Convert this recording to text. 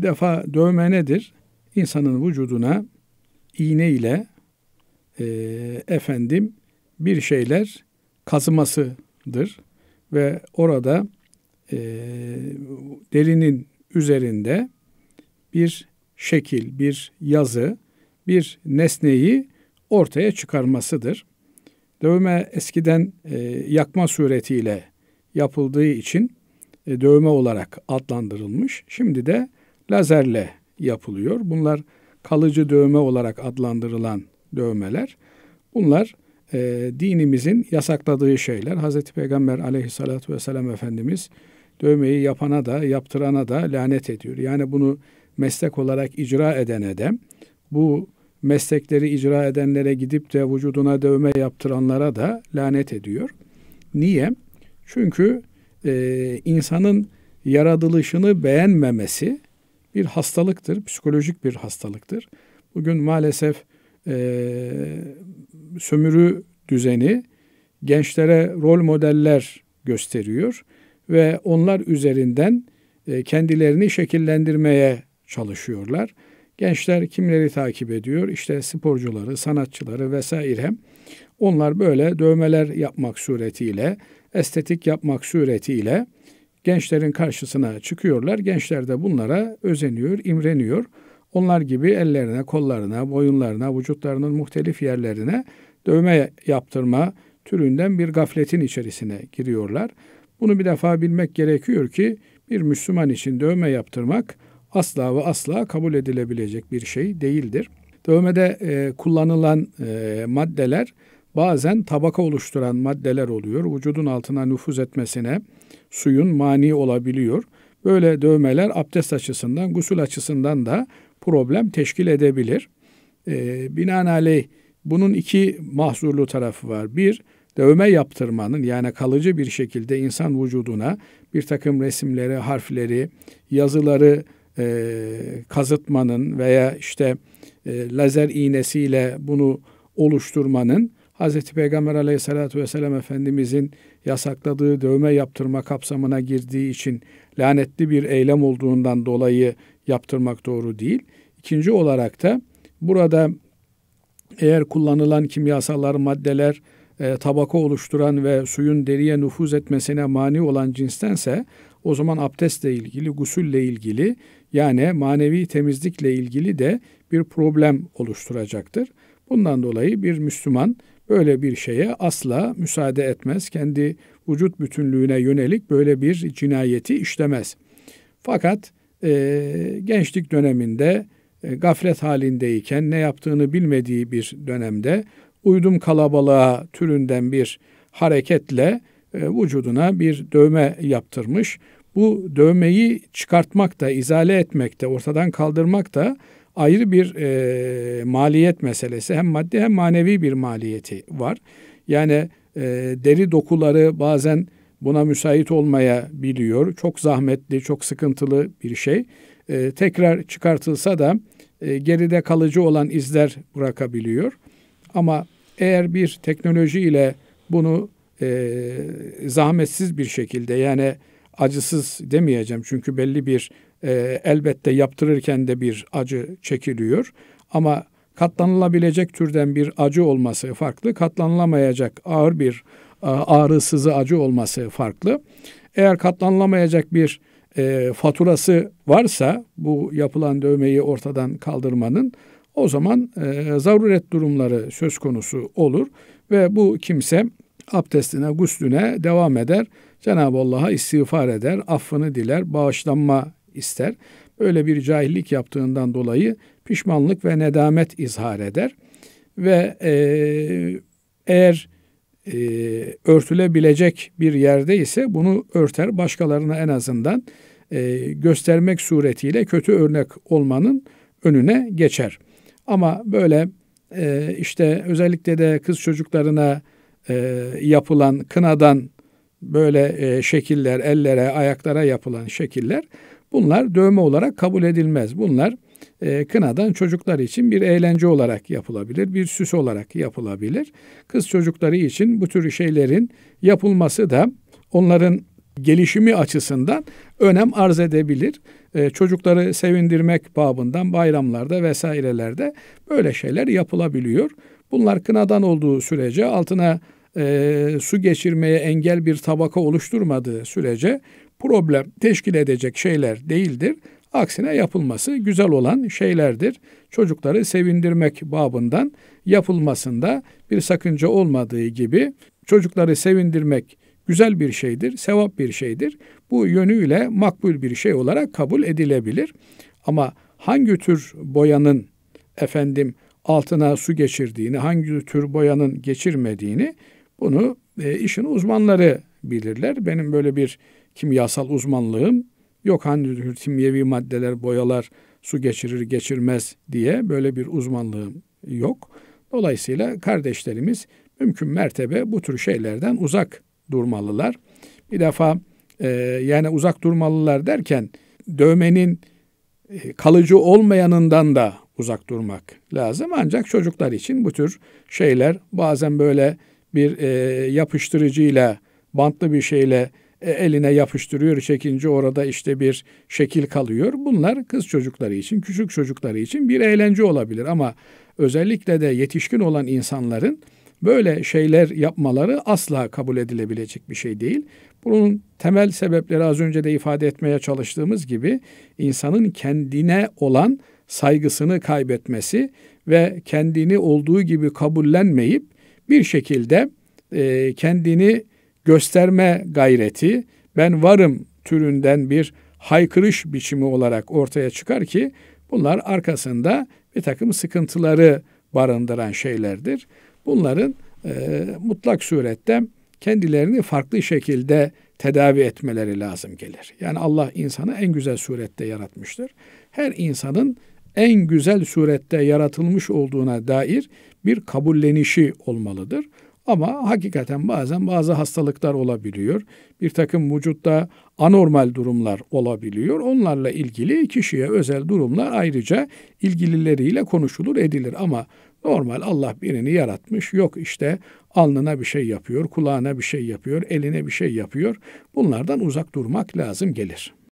Bir defa dövme nedir? İnsanın vücuduna iğne ile e, efendim bir şeyler kazımasıdır ve orada e, derinin üzerinde bir şekil, bir yazı, bir nesneyi ortaya çıkarmasıdır. Dövme eskiden e, yakma suretiyle yapıldığı için e, dövme olarak adlandırılmış. Şimdi de lazerle yapılıyor. Bunlar kalıcı dövme olarak adlandırılan dövmeler. Bunlar e, dinimizin yasakladığı şeyler. Hazreti Peygamber aleyhissalatü vesselam Efendimiz dövmeyi yapana da yaptırana da lanet ediyor. Yani bunu meslek olarak icra eden edem, bu meslekleri icra edenlere gidip de vücuduna dövme yaptıranlara da lanet ediyor. Niye? Çünkü e, insanın yaratılışını beğenmemesi bir hastalıktır, psikolojik bir hastalıktır. Bugün maalesef e, sömürü düzeni gençlere rol modeller gösteriyor ve onlar üzerinden e, kendilerini şekillendirmeye çalışıyorlar. Gençler kimleri takip ediyor? İşte sporcuları, sanatçıları vesaire. Onlar böyle dövmeler yapmak suretiyle, estetik yapmak suretiyle gençlerin karşısına çıkıyorlar. Gençler de bunlara özeniyor, imreniyor. Onlar gibi ellerine, kollarına, boyunlarına, vücutlarının muhtelif yerlerine dövme yaptırma türünden bir gafletin içerisine giriyorlar. Bunu bir defa bilmek gerekiyor ki bir Müslüman için dövme yaptırmak asla ve asla kabul edilebilecek bir şey değildir. Dövmede e, kullanılan e, maddeler bazen tabaka oluşturan maddeler oluyor. Vücudun altına nüfuz etmesine, suyun mani olabiliyor. Böyle dövmeler abdest açısından, gusül açısından da problem teşkil edebilir. Ee, binaenaleyh bunun iki mahzurlu tarafı var. Bir, dövme yaptırmanın yani kalıcı bir şekilde insan vücuduna bir takım resimleri, harfleri, yazıları e, kazıtmanın veya işte e, lazer iğnesiyle bunu oluşturmanın Hz. Peygamber aleyhissalatü vesselam Efendimizin yasakladığı dövme yaptırma kapsamına girdiği için lanetli bir eylem olduğundan dolayı yaptırmak doğru değil. İkinci olarak da burada eğer kullanılan kimyasallar, maddeler e, tabaka oluşturan ve suyun deriye nüfuz etmesine mani olan cinstense o zaman abdestle ilgili, gusülle ilgili yani manevi temizlikle ilgili de bir problem oluşturacaktır. Bundan dolayı bir Müslüman böyle bir şeye asla müsaade etmez. Kendi vücut bütünlüğüne yönelik böyle bir cinayeti işlemez. Fakat e, gençlik döneminde e, gaflet halindeyken ne yaptığını bilmediği bir dönemde uydum kalabalığa türünden bir hareketle e, vücuduna bir dövme yaptırmış. Bu dövmeyi çıkartmak da, izale etmek de, ortadan kaldırmak da ayrı bir e, maliyet meselesi. Hem maddi hem manevi bir maliyeti var. Yani e, deri dokuları bazen buna müsait olmayabiliyor. Çok zahmetli, çok sıkıntılı bir şey. E, tekrar çıkartılsa da e, geride kalıcı olan izler bırakabiliyor. Ama eğer bir teknoloji ile bunu e, zahmetsiz bir şekilde yani acısız demeyeceğim çünkü belli bir e, elbette yaptırırken de bir acı çekiliyor ama katlanılabilecek türden bir acı olması farklı, katlanılamayacak ağır bir e, ağrısızı acı olması farklı. Eğer katlanılamayacak bir e, faturası varsa bu yapılan dövmeyi ortadan kaldırmanın o zaman e, zaruret durumları söz konusu olur ve bu kimse abdestine, guslüne devam eder. Cenab-ı Allah'a istiğfar eder, affını diler, bağışlanma ister. Böyle bir cahillik yaptığından dolayı pişmanlık ve nedamet izhar eder. Ve e, eğer e, örtülebilecek bir yerde ise bunu örter başkalarına en azından e, göstermek suretiyle kötü örnek olmanın önüne geçer. Ama böyle e, işte özellikle de kız çocuklarına e, yapılan kınadan böyle e, şekiller ellere ayaklara yapılan şekiller Bunlar dövme olarak kabul edilmez. Bunlar e, kınadan çocuklar için bir eğlence olarak yapılabilir, bir süs olarak yapılabilir. Kız çocukları için bu tür şeylerin yapılması da onların gelişimi açısından önem arz edebilir. Ee, çocukları sevindirmek babından bayramlarda vesairelerde böyle şeyler yapılabiliyor. Bunlar kınadan olduğu sürece altına e, su geçirmeye engel bir tabaka oluşturmadığı sürece problem teşkil edecek şeyler değildir. Aksine yapılması güzel olan şeylerdir. Çocukları sevindirmek babından yapılmasında bir sakınca olmadığı gibi çocukları sevindirmek güzel bir şeydir, sevap bir şeydir. Bu yönüyle makbul bir şey olarak kabul edilebilir. Ama hangi tür boyanın efendim altına su geçirdiğini, hangi tür boyanın geçirmediğini bunu e, işin uzmanları bilirler. Benim böyle bir kimyasal uzmanlığım yok hani kimyevi maddeler, boyalar su geçirir geçirmez diye böyle bir uzmanlığım yok. Dolayısıyla kardeşlerimiz mümkün mertebe bu tür şeylerden uzak durmalılar. Bir defa e, yani uzak durmalılar derken dövmenin e, kalıcı olmayanından da uzak durmak lazım. Ancak çocuklar için bu tür şeyler bazen böyle bir e, yapıştırıcıyla, bantlı bir şeyle e, eline yapıştırıyor çekince orada işte bir şekil kalıyor. Bunlar kız çocukları için, küçük çocukları için bir eğlence olabilir ama özellikle de yetişkin olan insanların böyle şeyler yapmaları asla kabul edilebilecek bir şey değil. Bunun temel sebepleri az önce de ifade etmeye çalıştığımız gibi insanın kendine olan saygısını kaybetmesi ve kendini olduğu gibi kabullenmeyip bir şekilde e, kendini gösterme gayreti ben varım türünden bir haykırış biçimi olarak ortaya çıkar ki bunlar arkasında bir takım sıkıntıları barındıran şeylerdir. Bunların e, mutlak surette kendilerini farklı şekilde tedavi etmeleri lazım gelir. Yani Allah insanı en güzel surette yaratmıştır. Her insanın en güzel surette yaratılmış olduğuna dair bir kabullenişi olmalıdır. Ama hakikaten bazen bazı hastalıklar olabiliyor. Bir takım vücutta anormal durumlar olabiliyor. Onlarla ilgili kişiye özel durumlar ayrıca ilgilileriyle konuşulur edilir. Ama normal Allah birini yaratmış. Yok işte alnına bir şey yapıyor, kulağına bir şey yapıyor, eline bir şey yapıyor. Bunlardan uzak durmak lazım gelir.''